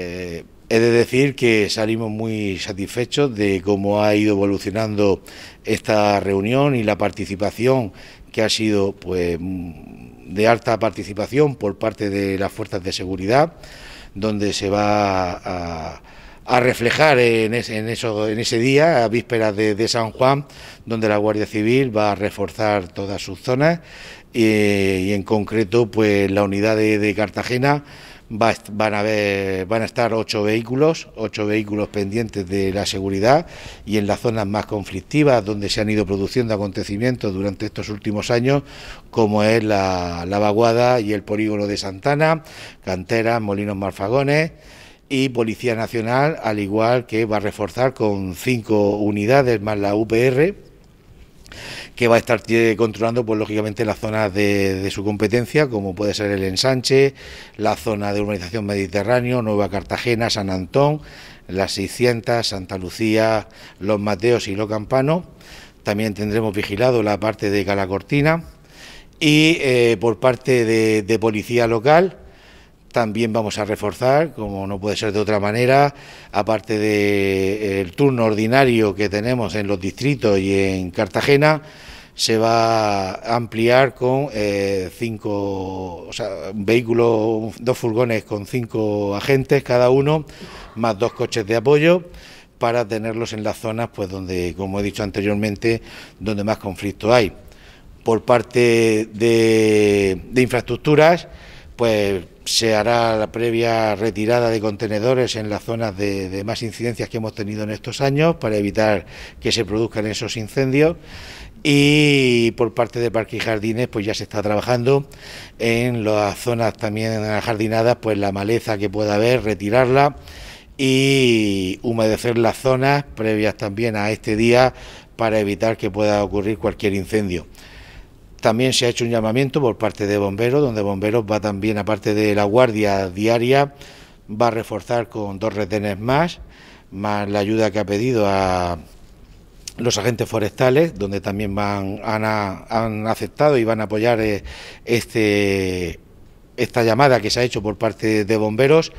Eh, he de decir que salimos muy satisfechos de cómo ha ido evolucionando esta reunión y la participación que ha sido pues, de alta participación por parte de las fuerzas de seguridad, donde se va a, reflejar en, ese, día, a vísperas de, San Juan, donde la Guardia Civil va a reforzar todas sus zonas eh, y, en concreto pues, la unidad de Cartagena van, a ver, van a estar ocho vehículos, ocho vehículos pendientes de la seguridad y en las zonas más conflictivas donde se han ido produciendo acontecimientos durante estos últimos años, como es la, la vaguada y el polígono de Santana, canteras, molinos marfagones y Policía Nacional, al igual que va a reforzar con cinco unidades más la UPR que va a estar eh, controlando, pues lógicamente, las zonas de, su competencia, como puede ser el ensanche, la zona de urbanización mediterráneo, Nueva Cartagena, San Antón, las 600, Santa Lucía, Los Mateos y Lo Campano. También tendremos vigilado la parte de Calacortina y eh, por parte de policía local también vamos a reforzar, como no puede ser de otra manera, aparte del eh, turno ordinario que tenemos en los distritos y en Cartagena, se va a ampliar con eh, cinco, vehículos... dos furgones con cinco agentes cada uno, más dos coches de apoyo para tenerlos en las zonas pues donde, como he dicho anteriormente, donde más conflicto hay. Por parte de infraestructuras, pues se hará la previa retirada de contenedores en las zonas de, más incidencias que hemos tenido en estos años para evitar que se produzcan esos incendios. Y por parte de Parque y Jardines, pues ya se está trabajando en las zonas también jardinadas, pues la maleza que pueda haber, retirarla y humedecer las zonas previas también a este día para evitar que pueda ocurrir cualquier incendio. También se ha hecho un llamamiento por parte de bomberos, donde bomberos va también, aparte de la guardia diaria, va a reforzar con dos retenes más, más la ayuda que ha pedido a los agentes forestales, donde también van, han, aceptado y van a apoyar eh, este, esta llamada que se ha hecho por parte de bomberos.